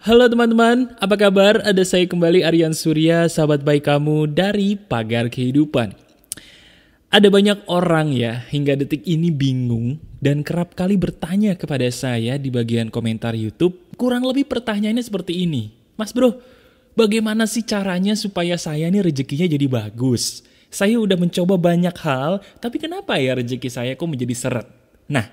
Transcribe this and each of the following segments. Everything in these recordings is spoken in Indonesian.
Halo teman-teman, apa kabar? Ada saya kembali Aryan Surya, sahabat baik kamu dari Pagar Kehidupan. Ada banyak orang ya, hingga detik ini bingung dan kerap kali bertanya kepada saya di bagian komentar YouTube, kurang lebih pertanyaannya seperti ini. Mas bro, bagaimana sih caranya supaya saya nih rezekinya jadi bagus? Saya udah mencoba banyak hal, tapi kenapa ya rezeki saya kok menjadi seret? Nah,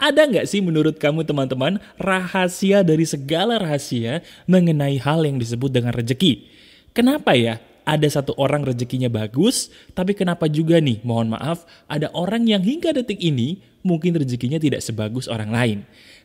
ada nggak sih menurut kamu teman-teman rahasia dari segala rahasia mengenai hal yang disebut dengan rejeki? Kenapa ya ada satu orang rezekinya bagus, tapi kenapa juga nih, mohon maaf, ada orang yang hingga detik ini mungkin rezekinya tidak sebagus orang lain?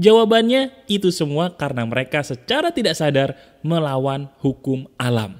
Jawabannya itu semua karena mereka secara tidak sadar melawan hukum alam.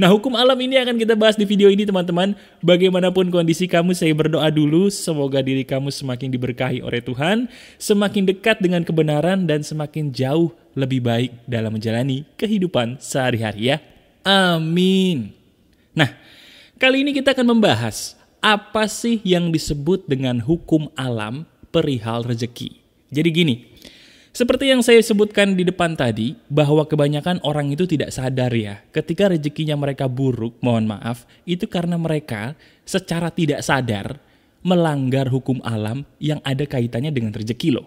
Nah, hukum alam ini akan kita bahas di video ini, teman-teman. Bagaimanapun kondisi kamu, saya berdoa dulu. Semoga diri kamu semakin diberkahi oleh Tuhan, semakin dekat dengan kebenaran, dan semakin jauh lebih baik dalam menjalani kehidupan sehari-hari ya. Amin. Nah, kali ini kita akan membahas apa sih yang disebut dengan hukum alam perihal rezeki. Jadi gini, seperti yang saya sebutkan di depan tadi, bahwa kebanyakan orang itu tidak sadar ya, ketika rezekinya mereka buruk, mohon maaf, itu karena mereka secara tidak sadar melanggar hukum alam yang ada kaitannya dengan rezeki loh.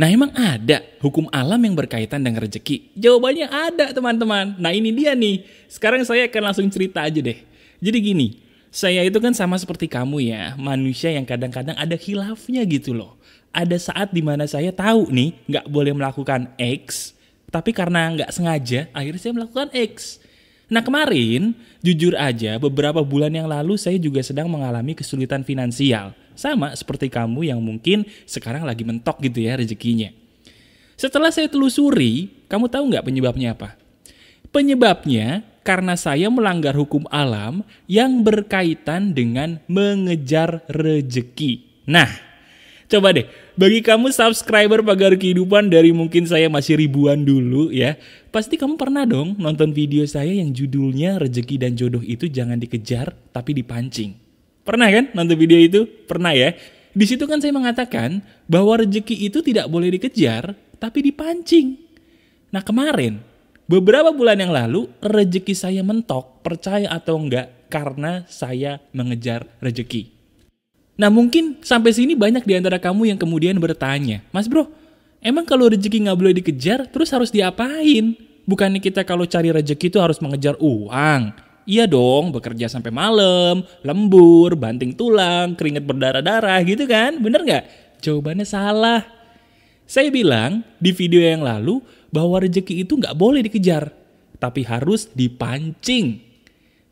Nah emang ada hukum alam yang berkaitan dengan rezeki? Jawabannya ada teman-teman. Nah ini dia nih, sekarang saya akan langsung cerita aja deh. Jadi gini, saya itu kan sama seperti kamu ya, manusia yang kadang-kadang ada hilafnya gitu loh. Ada saat dimana saya tahu nih nggak boleh melakukan X, tapi karena nggak sengaja akhirnya saya melakukan X. Nah kemarin, jujur aja beberapa bulan yang lalu saya juga sedang mengalami kesulitan finansial. Sama seperti kamu yang mungkin sekarang lagi mentok gitu ya rezekinya. Setelah saya telusuri, kamu tahu nggak penyebabnya apa? Penyebabnya karena saya melanggar hukum alam yang berkaitan dengan mengejar rejeki. Nah, coba deh, bagi kamu subscriber pagar kehidupan dari mungkin saya masih ribuan dulu ya, pasti kamu pernah dong nonton video saya yang judulnya rejeki dan jodoh itu jangan dikejar tapi dipancing. Pernah kan nonton video itu? Pernah ya? Di situ kan saya mengatakan bahwa rejeki itu tidak boleh dikejar tapi dipancing. Nah kemarin Beberapa bulan yang lalu, rejeki saya mentok, percaya atau enggak, karena saya mengejar rejeki. Nah mungkin sampai sini banyak di antara kamu yang kemudian bertanya, Mas bro, emang kalau rejeki nggak boleh dikejar, terus harus diapain? Bukannya kita kalau cari rejeki itu harus mengejar uang, Iya dong, bekerja sampai malam, lembur, banting tulang, keringat berdarah-darah gitu kan, bener nggak? Jawabannya salah. Saya bilang di video yang lalu, bahwa rezeki itu nggak boleh dikejar, tapi harus dipancing.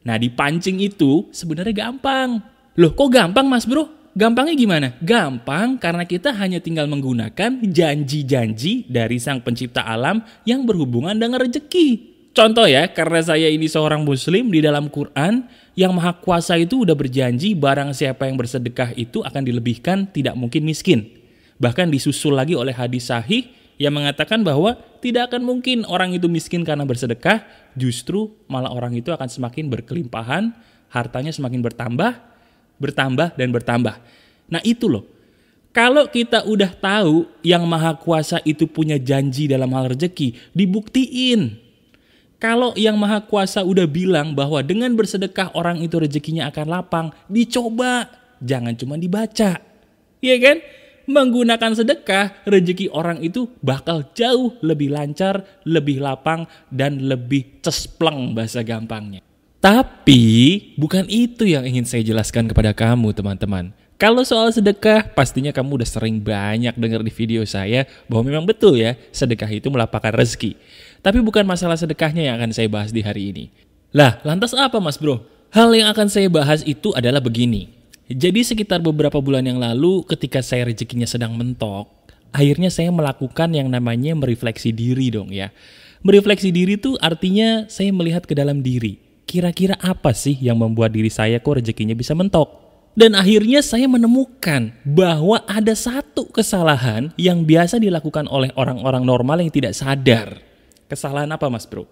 Nah, dipancing itu sebenarnya gampang. Loh, kok gampang mas bro? Gampangnya gimana? Gampang karena kita hanya tinggal menggunakan janji-janji dari sang pencipta alam yang berhubungan dengan rezeki. Contoh ya, karena saya ini seorang muslim di dalam Quran, yang maha kuasa itu udah berjanji barang siapa yang bersedekah itu akan dilebihkan tidak mungkin miskin. Bahkan disusul lagi oleh hadis sahih yang mengatakan bahwa tidak akan mungkin orang itu miskin karena bersedekah, justru malah orang itu akan semakin berkelimpahan, hartanya semakin bertambah, bertambah dan bertambah. Nah, itu loh. Kalau kita udah tahu yang Maha Kuasa itu punya janji dalam hal rezeki, dibuktiin. Kalau yang Maha Kuasa udah bilang bahwa dengan bersedekah orang itu rezekinya akan lapang, dicoba, jangan cuma dibaca. Iya kan? menggunakan sedekah, rezeki orang itu bakal jauh lebih lancar, lebih lapang, dan lebih cespleng bahasa gampangnya. Tapi bukan itu yang ingin saya jelaskan kepada kamu teman-teman. Kalau soal sedekah, pastinya kamu udah sering banyak dengar di video saya bahwa memang betul ya, sedekah itu melapakan rezeki. Tapi bukan masalah sedekahnya yang akan saya bahas di hari ini. Lah, lantas apa mas bro? Hal yang akan saya bahas itu adalah begini. Jadi sekitar beberapa bulan yang lalu ketika saya rezekinya sedang mentok, akhirnya saya melakukan yang namanya merefleksi diri dong ya. Merefleksi diri itu artinya saya melihat ke dalam diri. Kira-kira apa sih yang membuat diri saya kok rezekinya bisa mentok? Dan akhirnya saya menemukan bahwa ada satu kesalahan yang biasa dilakukan oleh orang-orang normal yang tidak sadar. Kesalahan apa mas bro?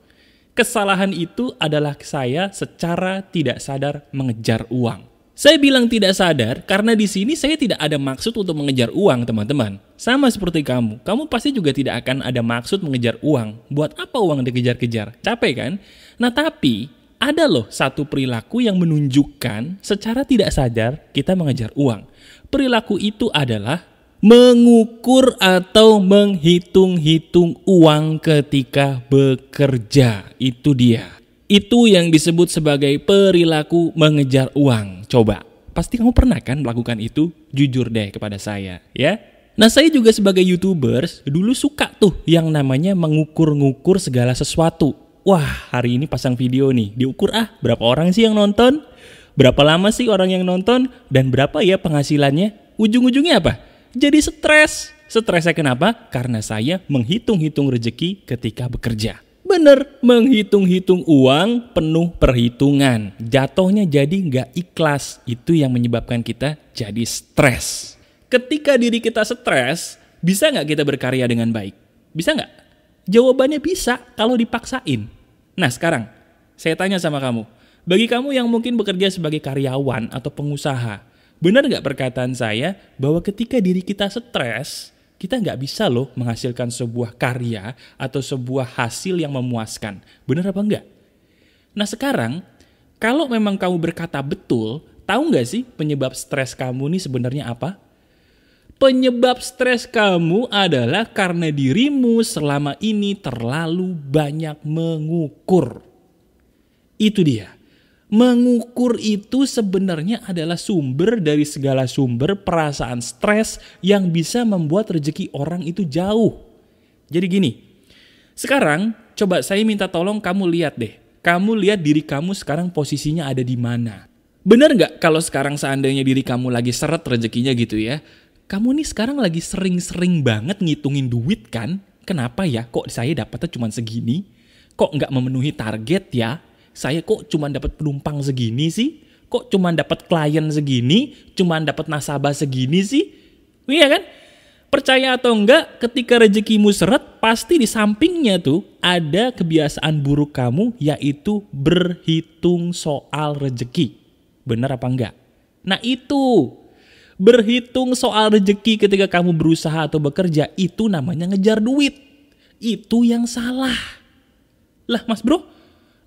Kesalahan itu adalah saya secara tidak sadar mengejar uang saya bilang tidak sadar karena di sini saya tidak ada maksud untuk mengejar uang, teman-teman. Sama seperti kamu, kamu pasti juga tidak akan ada maksud mengejar uang. Buat apa uang dikejar-kejar? Capek kan? Nah tapi, ada loh satu perilaku yang menunjukkan secara tidak sadar kita mengejar uang. Perilaku itu adalah mengukur atau menghitung-hitung uang ketika bekerja. Itu dia. Itu yang disebut sebagai perilaku mengejar uang. Coba, pasti kamu pernah kan melakukan itu? Jujur deh kepada saya, ya. Nah, saya juga sebagai YouTubers dulu suka tuh yang namanya mengukur-ngukur segala sesuatu. Wah, hari ini pasang video nih, diukur ah berapa orang sih yang nonton? Berapa lama sih orang yang nonton dan berapa ya penghasilannya? Ujung-ujungnya apa? Jadi stres. Stresnya kenapa? Karena saya menghitung-hitung rezeki ketika bekerja. Bener, menghitung-hitung uang penuh perhitungan. Jatuhnya jadi nggak ikhlas. Itu yang menyebabkan kita jadi stres. Ketika diri kita stres, bisa nggak kita berkarya dengan baik? Bisa nggak? Jawabannya bisa kalau dipaksain. Nah sekarang, saya tanya sama kamu. Bagi kamu yang mungkin bekerja sebagai karyawan atau pengusaha, benar nggak perkataan saya bahwa ketika diri kita stres, kita nggak bisa loh menghasilkan sebuah karya atau sebuah hasil yang memuaskan. Benar apa enggak? Nah sekarang, kalau memang kamu berkata betul, tahu nggak sih penyebab stres kamu ini sebenarnya apa? Penyebab stres kamu adalah karena dirimu selama ini terlalu banyak mengukur. Itu dia. Mengukur itu sebenarnya adalah sumber dari segala sumber perasaan stres yang bisa membuat rezeki orang itu jauh. Jadi gini, sekarang coba saya minta tolong kamu lihat deh. Kamu lihat diri kamu sekarang posisinya ada di mana. Benar nggak kalau sekarang seandainya diri kamu lagi seret rezekinya gitu ya? Kamu nih sekarang lagi sering-sering banget ngitungin duit kan? Kenapa ya kok saya dapatnya cuma segini? Kok nggak memenuhi target ya? saya kok cuma dapat penumpang segini sih? Kok cuma dapat klien segini? Cuma dapat nasabah segini sih? Iya kan? Percaya atau enggak, ketika rezekimu seret, pasti di sampingnya tuh ada kebiasaan buruk kamu, yaitu berhitung soal rejeki. Benar apa enggak? Nah itu, berhitung soal rejeki ketika kamu berusaha atau bekerja, itu namanya ngejar duit. Itu yang salah. Lah mas bro,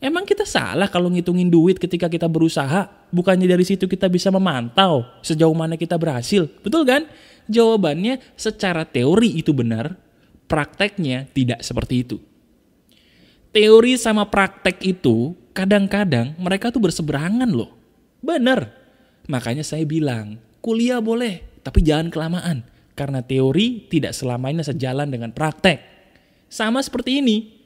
Emang kita salah kalau ngitungin duit ketika kita berusaha? Bukannya dari situ kita bisa memantau sejauh mana kita berhasil. Betul kan? Jawabannya secara teori itu benar, prakteknya tidak seperti itu. Teori sama praktek itu kadang-kadang mereka tuh berseberangan loh. Bener. Makanya saya bilang, kuliah boleh, tapi jangan kelamaan. Karena teori tidak selamanya sejalan dengan praktek. Sama seperti ini,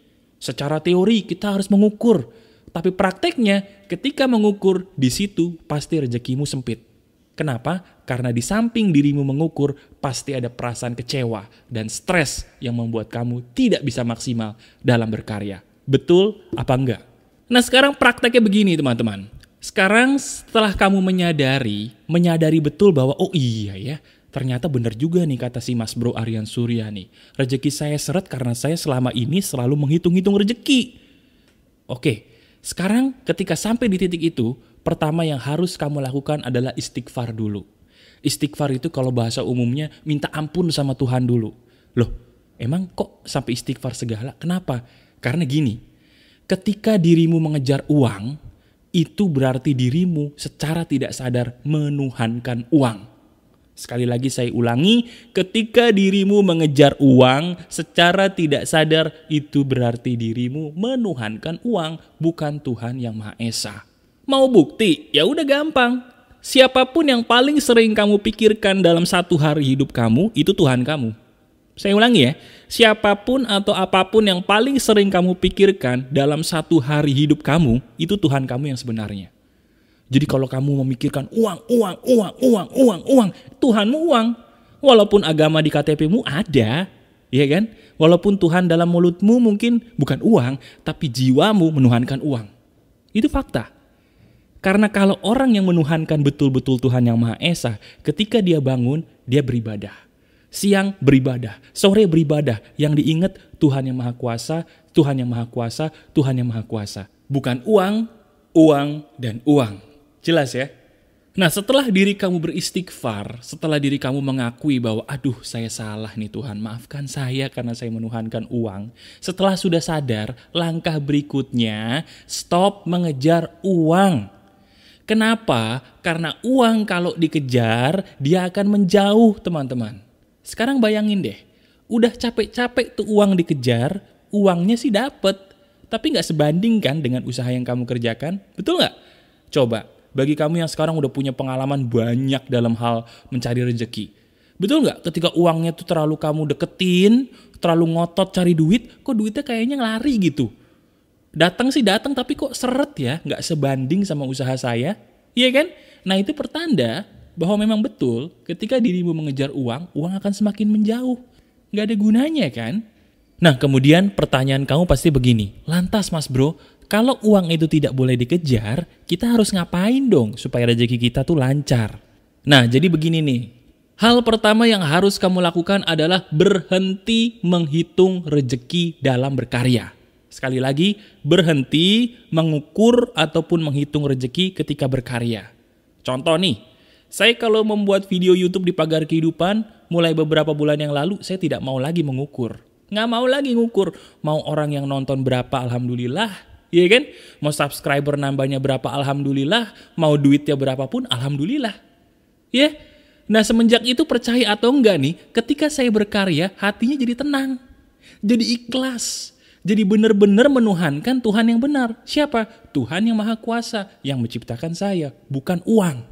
Secara teori kita harus mengukur, tapi prakteknya ketika mengukur di situ pasti rezekimu sempit. Kenapa? Karena di samping dirimu mengukur, pasti ada perasaan kecewa dan stres yang membuat kamu tidak bisa maksimal dalam berkarya. Betul apa enggak? Nah sekarang prakteknya begini teman-teman. Sekarang setelah kamu menyadari, menyadari betul bahwa oh iya ya, ternyata benar juga nih kata si Mas Bro Aryan Surya nih. Rezeki saya seret karena saya selama ini selalu menghitung-hitung rezeki. Oke, sekarang ketika sampai di titik itu, pertama yang harus kamu lakukan adalah istighfar dulu. Istighfar itu kalau bahasa umumnya minta ampun sama Tuhan dulu. Loh, emang kok sampai istighfar segala? Kenapa? Karena gini, ketika dirimu mengejar uang, itu berarti dirimu secara tidak sadar menuhankan uang. Sekali lagi saya ulangi, ketika dirimu mengejar uang secara tidak sadar, itu berarti dirimu menuhankan uang, bukan Tuhan yang Maha Esa. Mau bukti? Ya udah gampang. Siapapun yang paling sering kamu pikirkan dalam satu hari hidup kamu, itu Tuhan kamu. Saya ulangi ya, siapapun atau apapun yang paling sering kamu pikirkan dalam satu hari hidup kamu, itu Tuhan kamu yang sebenarnya. Jadi kalau kamu memikirkan uang, uang, uang, uang, uang, uang, Tuhanmu uang. Walaupun agama di KTPmu ada, ya kan? Walaupun Tuhan dalam mulutmu mungkin bukan uang, tapi jiwamu menuhankan uang. Itu fakta. Karena kalau orang yang menuhankan betul-betul Tuhan Yang Maha Esa, ketika dia bangun, dia beribadah siang beribadah, sore beribadah. Yang diingat Tuhan yang Maha Kuasa, Tuhan yang Maha Kuasa, Tuhan yang Maha Kuasa. Bukan uang, uang, dan uang. Jelas ya? Nah setelah diri kamu beristighfar, setelah diri kamu mengakui bahwa aduh saya salah nih Tuhan, maafkan saya karena saya menuhankan uang. Setelah sudah sadar, langkah berikutnya stop mengejar uang. Kenapa? Karena uang kalau dikejar, dia akan menjauh teman-teman sekarang bayangin deh, udah capek-capek tuh uang dikejar, uangnya sih dapet, tapi nggak sebanding kan dengan usaha yang kamu kerjakan, betul nggak? Coba, bagi kamu yang sekarang udah punya pengalaman banyak dalam hal mencari rezeki, betul nggak? Ketika uangnya tuh terlalu kamu deketin, terlalu ngotot cari duit, kok duitnya kayaknya ngelari gitu. Datang sih datang, tapi kok seret ya, nggak sebanding sama usaha saya, iya kan? Nah itu pertanda bahwa memang betul ketika dirimu mengejar uang, uang akan semakin menjauh. Nggak ada gunanya kan? Nah, kemudian pertanyaan kamu pasti begini. Lantas, Mas Bro, kalau uang itu tidak boleh dikejar, kita harus ngapain dong supaya rezeki kita tuh lancar? Nah, jadi begini nih. Hal pertama yang harus kamu lakukan adalah berhenti menghitung rejeki dalam berkarya. Sekali lagi, berhenti mengukur ataupun menghitung rejeki ketika berkarya. Contoh nih, saya kalau membuat video YouTube di pagar kehidupan, mulai beberapa bulan yang lalu, saya tidak mau lagi mengukur. Nggak mau lagi ngukur. Mau orang yang nonton berapa, alhamdulillah. Iya kan? Mau subscriber nambahnya berapa, alhamdulillah. Mau duitnya berapapun, alhamdulillah. Ya? Nah semenjak itu percaya atau enggak nih, ketika saya berkarya, hatinya jadi tenang. Jadi ikhlas jadi benar-benar menuhankan Tuhan yang benar. Siapa? Tuhan yang Maha Kuasa yang menciptakan saya, bukan uang.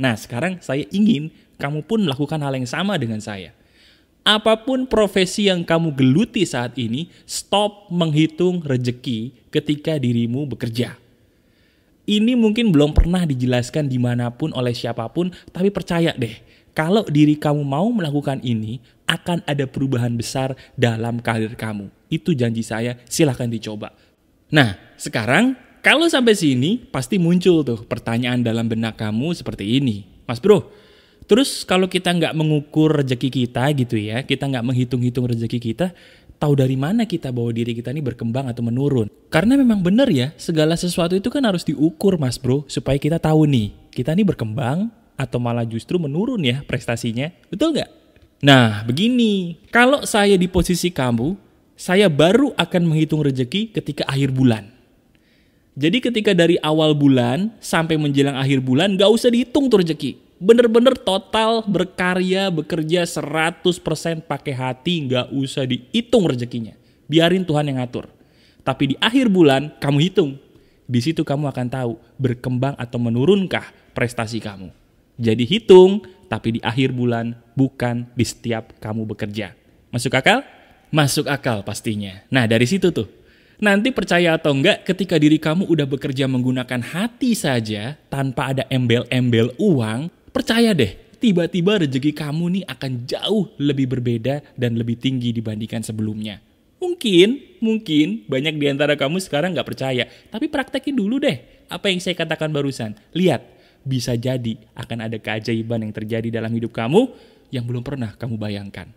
Nah, sekarang saya ingin kamu pun melakukan hal yang sama dengan saya. Apapun profesi yang kamu geluti saat ini, stop menghitung rejeki ketika dirimu bekerja. Ini mungkin belum pernah dijelaskan dimanapun oleh siapapun, tapi percaya deh, kalau diri kamu mau melakukan ini, akan ada perubahan besar dalam karir kamu. Itu janji saya, silahkan dicoba. Nah, sekarang kalau sampai sini pasti muncul tuh pertanyaan dalam benak kamu seperti ini, Mas Bro. Terus kalau kita nggak mengukur rezeki kita gitu ya, kita nggak menghitung-hitung rezeki kita, tahu dari mana kita bawa diri kita ini berkembang atau menurun? Karena memang benar ya, segala sesuatu itu kan harus diukur Mas Bro, supaya kita tahu nih, kita ini berkembang atau malah justru menurun ya prestasinya, betul nggak? Nah, begini, kalau saya di posisi kamu, saya baru akan menghitung rezeki ketika akhir bulan jadi ketika dari awal bulan sampai menjelang akhir bulan gak usah dihitung tuh rezeki. Bener-bener total berkarya, bekerja 100% pakai hati, gak usah dihitung rezekinya. Biarin Tuhan yang ngatur. Tapi di akhir bulan kamu hitung. Di situ kamu akan tahu berkembang atau menurunkah prestasi kamu. Jadi hitung, tapi di akhir bulan bukan di setiap kamu bekerja. Masuk akal? Masuk akal pastinya. Nah dari situ tuh Nanti percaya atau enggak, ketika diri kamu udah bekerja menggunakan hati saja, tanpa ada embel-embel uang, percaya deh, tiba-tiba rezeki kamu nih akan jauh lebih berbeda dan lebih tinggi dibandingkan sebelumnya. Mungkin, mungkin banyak di antara kamu sekarang nggak percaya, tapi praktekin dulu deh apa yang saya katakan barusan. Lihat, bisa jadi akan ada keajaiban yang terjadi dalam hidup kamu yang belum pernah kamu bayangkan.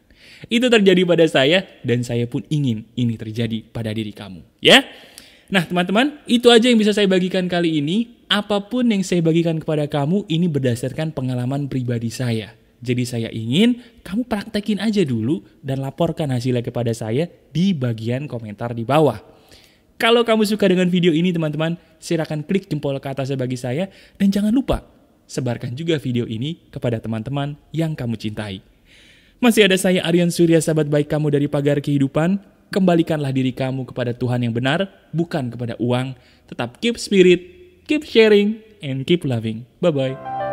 Itu terjadi pada saya dan saya pun ingin ini terjadi pada diri kamu, ya. Nah, teman-teman, itu aja yang bisa saya bagikan kali ini. Apapun yang saya bagikan kepada kamu ini berdasarkan pengalaman pribadi saya. Jadi saya ingin kamu praktekin aja dulu dan laporkan hasilnya kepada saya di bagian komentar di bawah. Kalau kamu suka dengan video ini teman-teman, silakan klik jempol ke atasnya bagi saya dan jangan lupa sebarkan juga video ini kepada teman-teman yang kamu cintai. Masih ada saya Aryan Surya sahabat baik kamu dari pagar kehidupan. Kembalikanlah diri kamu kepada Tuhan yang benar, bukan kepada uang. Tetap keep spirit, keep sharing, and keep loving. Bye-bye.